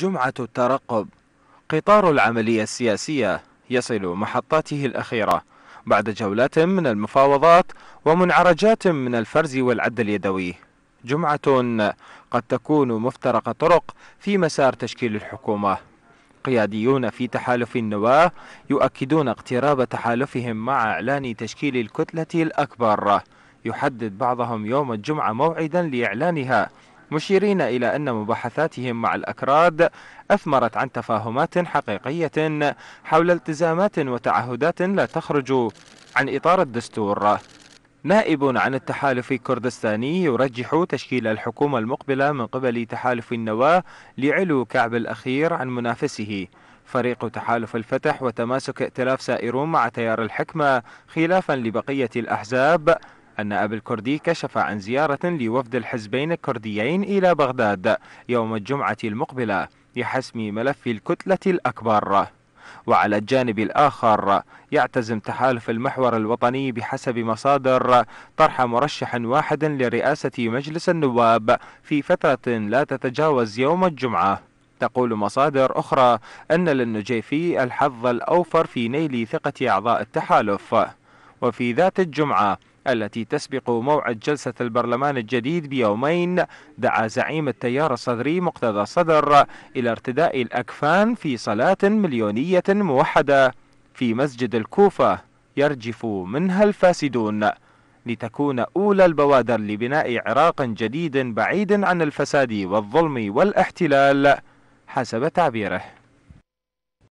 جمعة الترقب قطار العملية السياسية يصل محطاته الأخيرة بعد جولات من المفاوضات ومنعرجات من الفرز والعد اليدوي جمعة قد تكون مفترق طرق في مسار تشكيل الحكومة قياديون في تحالف النواة يؤكدون اقتراب تحالفهم مع إعلان تشكيل الكتلة الأكبر يحدد بعضهم يوم الجمعة موعدا لإعلانها مشيرين إلى أن مباحثاتهم مع الأكراد أثمرت عن تفاهمات حقيقية حول التزامات وتعهدات لا تخرج عن إطار الدستور نائب عن التحالف الكردستاني يرجح تشكيل الحكومة المقبلة من قبل تحالف النواة لعلو كعب الأخير عن منافسه فريق تحالف الفتح وتماسك ائتلاف سائرون مع تيار الحكمة خلافا لبقية الأحزاب أن أبي الكردي كشف عن زيارة لوفد الحزبين الكرديين إلى بغداد يوم الجمعة المقبلة لحسم ملف الكتلة الأكبر وعلى الجانب الآخر يعتزم تحالف المحور الوطني بحسب مصادر طرح مرشح واحد لرئاسة مجلس النواب في فترة لا تتجاوز يوم الجمعة تقول مصادر أخرى أن للنجيفي الحظ الأوفر في نيل ثقة أعضاء التحالف وفي ذات الجمعة التي تسبق موعد جلسة البرلمان الجديد بيومين دعا زعيم التيار الصدري مقتدى صدر إلى ارتداء الأكفان في صلاة مليونية موحدة في مسجد الكوفة يرجف منها الفاسدون لتكون أولى البوادر لبناء عراق جديد بعيد عن الفساد والظلم والاحتلال حسب تعبيره